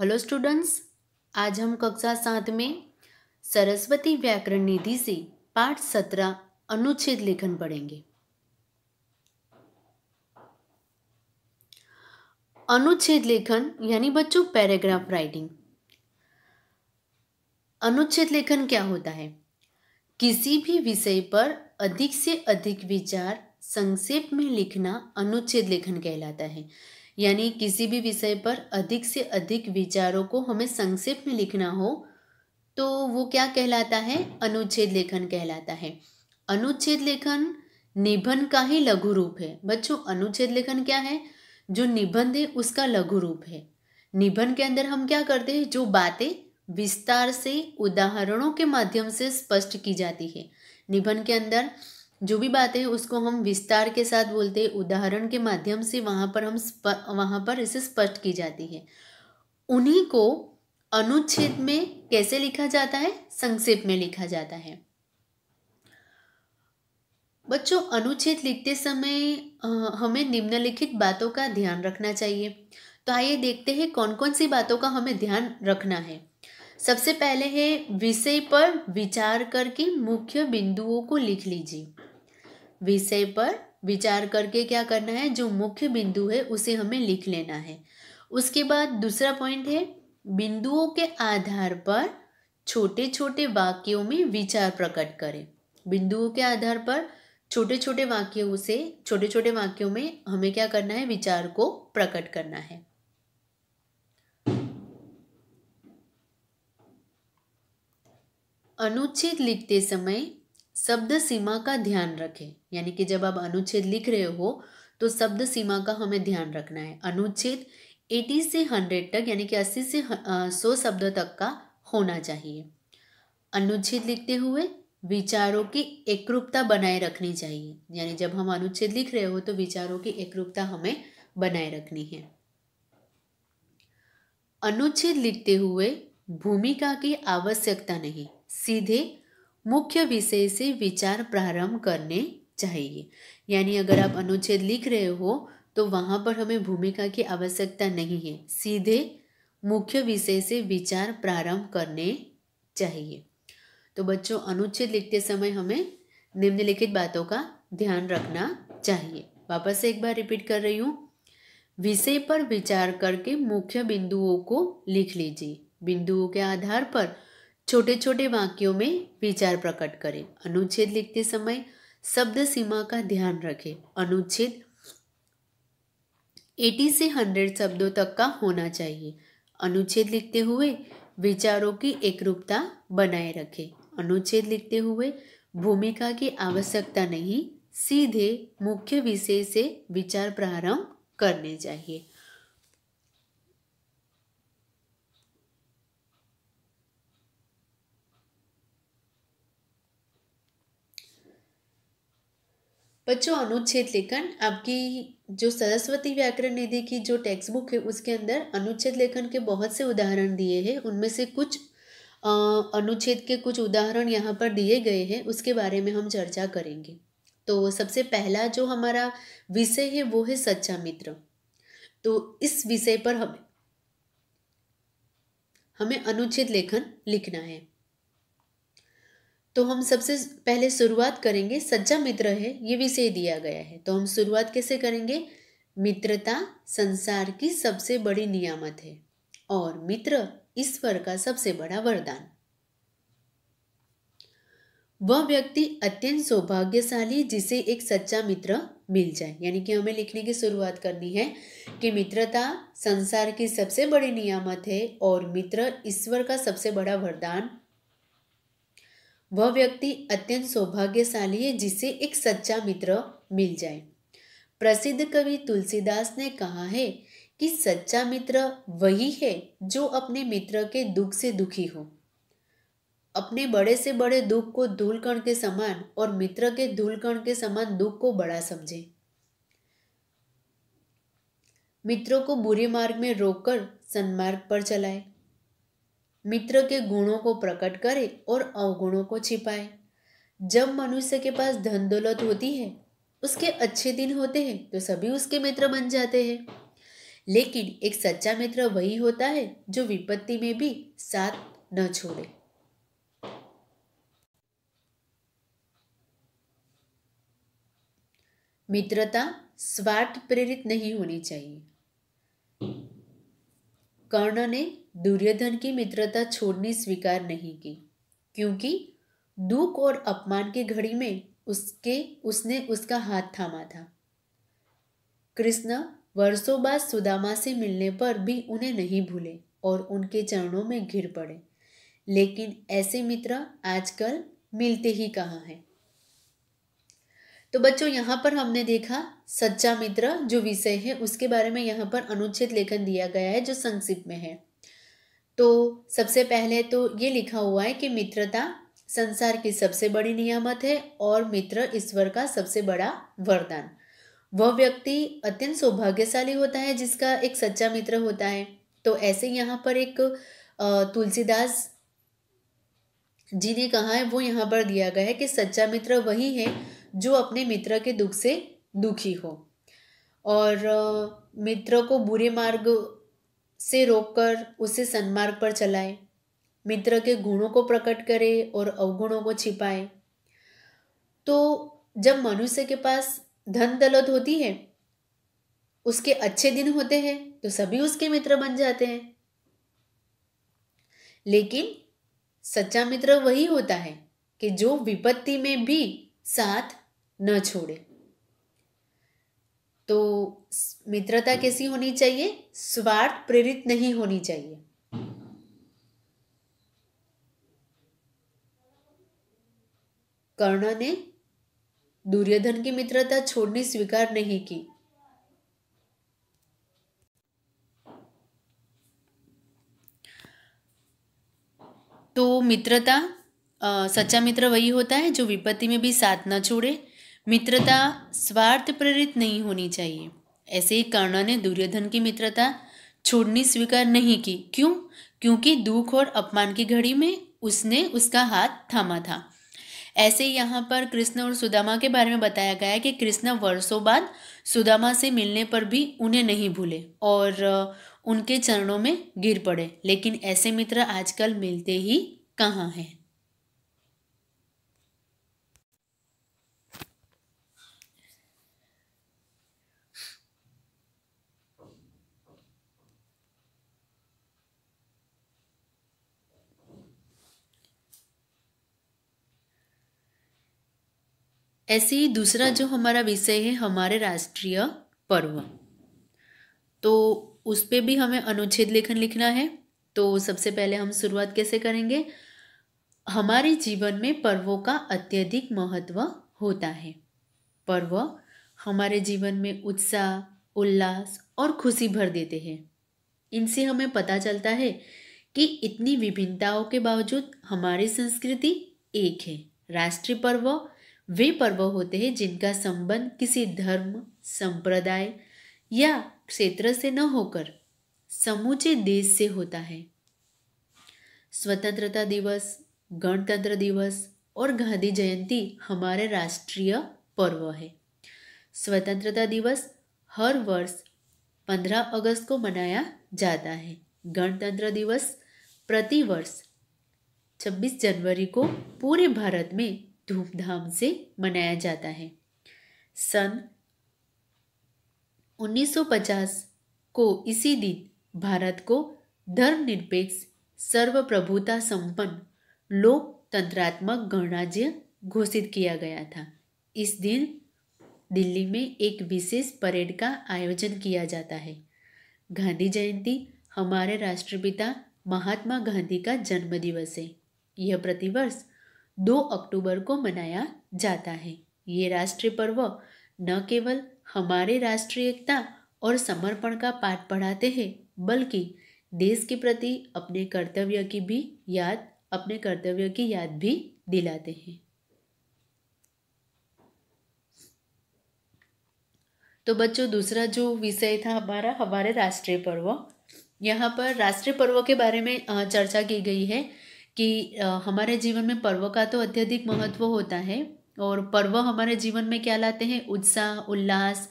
hello students आज हम कक्षा सात में सरस्वती व्याकरण निधि से पाठ सत्रह अनुच्छेद लेखन पढ़ेंगे अनुच्छेद लेखन यानी बच्चों पैराग्राफ राइटिंग अनुच्छेद लेखन क्या होता है किसी भी विषय पर अधिक से अधिक विचार संक्षेप में लिखना अनुच्छेद लेखन कहलाता है यानी किसी भी विषय पर अधिक से अधिक विचारों को हमें संक्षेप में लिखना हो तो वो क्या कहलाता है अनुच्छेद लेखन कहलाता है अनुच्छेद लेखन निबंध का ही लघु रूप है बच्चों अनुच्छेद लेखन क्या है जो निबंध है उसका लघु रूप है निबंध के अंदर हम क्या करते हैं जो बातें विस्तार से उदाहरणों के माध्यम से स्पष्ट की जाती है निबंध के अंदर जो भी बात है उसको हम विस्तार के साथ बोलते हैं उदाहरण के माध्यम से वहाँ पर हम वहाँ पर इसे स्पष्ट की जाती है उन्हीं को अनुच्छेद में कैसे लिखा जाता है संक्षेप में लिखा जाता है बच्चों अनुच्छेद लिखते समय हमें निम्नलिखित बातों का ध्यान रखना चाहिए तो आइए देखते हैं कौन कौन सी बातों का हमें ध्यान रखना है सबसे पहले है विषय पर विचार करके मुख्य बिंदुओं को लिख लीजिए विषय पर विचार करके क्या करना है जो मुख्य बिंदु है उसे हमें लिख लेना है उसके बाद दूसरा पॉइंट है बिंदुओं के आधार पर छोटे छोटे वाक्यों में विचार प्रकट करें बिंदुओं के आधार पर छोटे छोटे वाक्यों से छोटे छोटे वाक्यों में हमें क्या करना है विचार को प्रकट करना है अनुच्छेद लिखते समय शब्द सीमा का ध्यान रखें यानी कि जब आप अनुच्छेद लिख रहे हो तो शब्द सीमा का हमें ध्यान रखना है अनुच्छेद एटी से हंड्रेड तक यानी कि अस्सी से सौ शब्द तक का होना चाहिए अनुच्छेद लिखते हुए विचारों की एकरूपता बनाए रखनी चाहिए यानी जब हम अनुच्छेद लिख रहे हो तो विचारों की एकरूपता हमें बनाए रखनी है अनुच्छेद लिखते हुए भूमिका की आवश्यकता नहीं सीधे मुख्य विषय से विचार प्रारंभ करने चाहिए यानी अगर आप अनुच्छेद लिख रहे हो तो वहाँ पर हमें भूमिका की आवश्यकता नहीं है सीधे मुख्य विषय से विचार प्रारंभ करने चाहिए तो बच्चों अनुच्छेद लिखते समय हमें निम्नलिखित बातों का ध्यान रखना चाहिए वापस एक बार रिपीट कर रही हूँ विषय पर विचार करके मुख्य बिंदुओं को लिख लीजिए बिंदुओं के आधार पर छोटे छोटे वाक्यों में विचार प्रकट करें अनुच्छेद लिखते समय शब्द सीमा का ध्यान रखें अनुच्छेद 80 से 100 शब्दों तक का होना चाहिए अनुच्छेद लिखते हुए विचारों की एकरूपता बनाए रखें अनुच्छेद लिखते हुए भूमिका की आवश्यकता नहीं सीधे मुख्य विषय से विचार प्रारंभ करने चाहिए बच्चों अनुच्छेद लेखन आपकी जो सरस्वती व्याकरण निधि की जो टेक्स्ट बुक है उसके अंदर अनुच्छेद लेखन के बहुत से उदाहरण दिए हैं उनमें से कुछ अनुच्छेद के कुछ उदाहरण यहाँ पर दिए गए हैं उसके बारे में हम चर्चा करेंगे तो सबसे पहला जो हमारा विषय है वो है सच्चा मित्र तो इस विषय पर हमें हमें अनुच्छेद लेखन लिखना है तो हम सबसे पहले शुरुआत करेंगे सज्जा मित्र है ये विषय दिया गया है तो हम शुरुआत कैसे करेंगे मित्रता संसार की सबसे बड़ी नियामत है और मित्र ईश्वर का सबसे बड़ा वरदान वह व्यक्ति अत्यंत सौभाग्यशाली जिसे एक सच्चा मित्र मिल जाए यानी कि हमें लिखने की शुरुआत करनी है कि मित्रता संसार की सबसे बड़ी नियामत है और मित्र ईश्वर का सबसे बड़ा वरदान वह व्यक्ति अत्यंत सौभाग्यशाली है जिसे एक सच्चा मित्र मिल जाए प्रसिद्ध कवि तुलसीदास ने कहा है कि सच्चा मित्र वही है जो अपने मित्र के दुख से दुखी हो अपने बड़े से बड़े दुख को धूल कण के समान और मित्र के धूल कण के समान दुख को बड़ा समझे मित्रों को बुरे मार्ग में रोककर सन्मार्ग पर चलाए मित्र के गुणों को प्रकट करे और अवगुणों को छिपाए जब मनुष्य के पास धन दौलत होती है उसके अच्छे दिन होते हैं तो सभी उसके मित्र बन जाते हैं लेकिन एक सच्चा मित्र वही होता है जो विपत्ति में भी साथ न छोड़े मित्रता स्वार्थ प्रेरित नहीं होनी चाहिए कर्ण ने दुर्योधन की मित्रता छोड़नी स्वीकार नहीं की क्योंकि दुख और अपमान की घड़ी में उसके उसने उसका हाथ थामा था कृष्ण वर्षों बाद सुदामा से मिलने पर भी उन्हें नहीं भूले और उनके चरणों में घिर पड़े लेकिन ऐसे मित्र आजकल मिलते ही कहाँ हैं तो बच्चों यहाँ पर हमने देखा सच्चा मित्र जो विषय है उसके बारे में यहाँ पर अनुच्छेद लेखन दिया गया है जो संक्षिप्त में है तो सबसे पहले तो ये लिखा हुआ है कि मित्रता संसार की सबसे बड़ी नियामत है और मित्र ईश्वर का सबसे बड़ा वरदान वह व्यक्ति अत्यंत सौभाग्यशाली होता है जिसका एक सच्चा मित्र होता है तो ऐसे यहाँ पर एक तुलसीदास जी ने कहा है वो यहाँ पर दिया गया है कि सच्चा मित्र वही है जो अपने मित्र के दुख से दुखी हो और मित्र को बुरे मार्ग से रोककर उसे सन्मार्ग पर चलाए मित्र के गुणों को प्रकट करे और अवगुणों को छिपाए तो जब मनुष्य के पास धन दौलत होती है उसके अच्छे दिन होते हैं तो सभी उसके मित्र बन जाते हैं लेकिन सच्चा मित्र वही होता है कि जो विपत्ति में भी साथ न छोड़े तो मित्रता कैसी होनी चाहिए स्वार्थ प्रेरित नहीं होनी चाहिए कर्ण ने दुर्योधन की मित्रता छोड़नी स्वीकार नहीं की तो मित्रता सच्चा मित्र वही होता है जो विपत्ति में भी साथ न छोड़े मित्रता स्वार्थ प्रेरित नहीं होनी चाहिए ऐसे ही कर्ण ने दुर्योधन की मित्रता छोड़नी स्वीकार नहीं की क्यों क्योंकि दुख और अपमान की घड़ी में उसने उसका हाथ थामा था ऐसे यहाँ पर कृष्ण और सुदामा के बारे में बताया गया है कि कृष्ण वर्षों बाद सुदामा से मिलने पर भी उन्हें नहीं भूले और उनके चरणों में गिर पड़े लेकिन ऐसे मित्र आजकल मिलते ही कहाँ हैं ऐसे ही दूसरा जो हमारा विषय है हमारे राष्ट्रीय पर्व तो उस पर भी हमें अनुच्छेद लेखन लिखना है तो सबसे पहले हम शुरुआत कैसे करेंगे हमारे जीवन में पर्वों का अत्यधिक महत्व होता है पर्व हमारे जीवन में उत्साह उल्लास और खुशी भर देते हैं इनसे हमें पता चलता है कि इतनी विभिन्नताओं के बावजूद हमारी संस्कृति एक है राष्ट्रीय पर्व वे पर्व होते हैं जिनका संबंध किसी धर्म संप्रदाय या क्षेत्र से न होकर समूचे देश से होता है स्वतंत्रता दिवस गणतंत्र दिवस और गांधी जयंती हमारे राष्ट्रीय पर्व है स्वतंत्रता दिवस हर वर्ष 15 अगस्त को मनाया जाता है गणतंत्र दिवस प्रतिवर्ष 26 जनवरी को पूरे भारत में धूमधाम से मनाया जाता है सन 1950 को इसी दिन भारत को धर्मनिरपेक्ष सर्वप्रभुता संपन्न लोकतंत्रात्मक गणराज्य घोषित किया गया था इस दिन दिल्ली में एक विशेष परेड का आयोजन किया जाता है गांधी जयंती हमारे राष्ट्रपिता महात्मा गांधी का जन्म दिवस है यह प्रतिवर्ष दो अक्टूबर को मनाया जाता है ये राष्ट्रीय पर्व न केवल हमारे राष्ट्रीय एकता और समर्पण का पाठ पढ़ाते हैं बल्कि देश के प्रति अपने कर्तव्य की भी याद अपने कर्तव्य की याद भी दिलाते हैं तो बच्चों दूसरा जो विषय था हमारा हमारे राष्ट्रीय पर्व यहाँ पर राष्ट्रीय पर्व के बारे में चर्चा की गई है कि हमारे जीवन में पर्व का तो अत्यधिक महत्व होता है और पर्व हमारे जीवन में क्या लाते हैं उत्साह उल्लास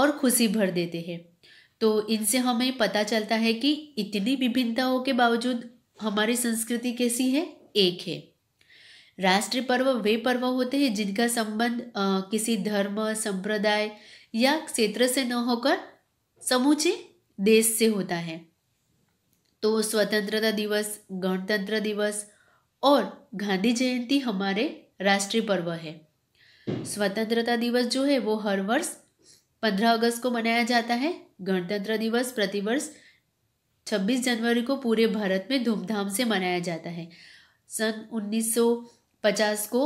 और खुशी भर देते हैं तो इनसे हमें पता चलता है कि इतनी विभिन्नताओं के बावजूद हमारी संस्कृति कैसी है एक है राष्ट्रीय पर्व वे पर्व होते हैं जिनका संबंध किसी धर्म संप्रदाय या क्षेत्र से न होकर समूचे देश से होता है तो स्वतंत्रता दिवस गणतंत्र दिवस और गांधी जयंती हमारे राष्ट्रीय पर्व है स्वतंत्रता दिवस जो है वो हर वर्ष पंद्रह अगस्त को मनाया जाता है गणतंत्र दिवस प्रतिवर्ष छब्बीस जनवरी को पूरे भारत में धूमधाम से मनाया जाता है सन उन्नीस सौ पचास को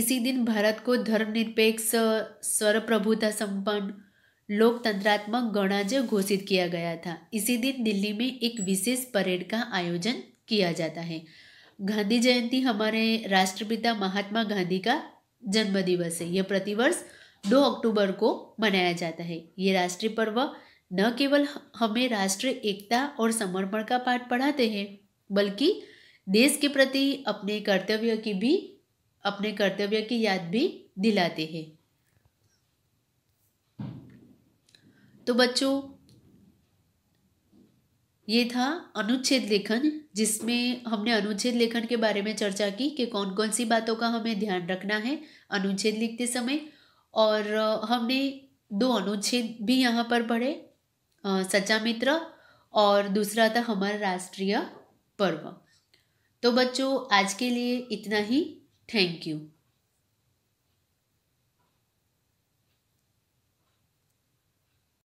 इसी दिन भारत को धर्मनिरपेक्ष प्रभुता संपन्न लोकतंत्रात्मक गणराज्य घोषित किया गया था इसी दिन दिल्ली में एक विशेष परेड का आयोजन किया जाता है गांधी जयंती हमारे राष्ट्रपिता महात्मा गांधी का जन्मदिवस है यह प्रतिवर्ष 2 अक्टूबर को मनाया जाता है ये राष्ट्रीय पर्व न केवल हमें राष्ट्रीय एकता और समर्पण का पाठ पढ़ाते हैं बल्कि देश के प्रति अपने कर्तव्य की भी अपने कर्तव्य की याद भी दिलाते हैं तो बच्चों ये था अनुच्छेद लेखन जिसमें हमने अनुच्छेद लेखन के बारे में चर्चा की कि कौन कौन सी बातों का हमें ध्यान रखना है अनुच्छेद लिखते समय और हमने दो अनुच्छेद भी यहाँ पर पढ़े सच्चा मित्र और दूसरा था हमारा राष्ट्रीय पर्व तो बच्चों आज के लिए इतना ही थैंक यू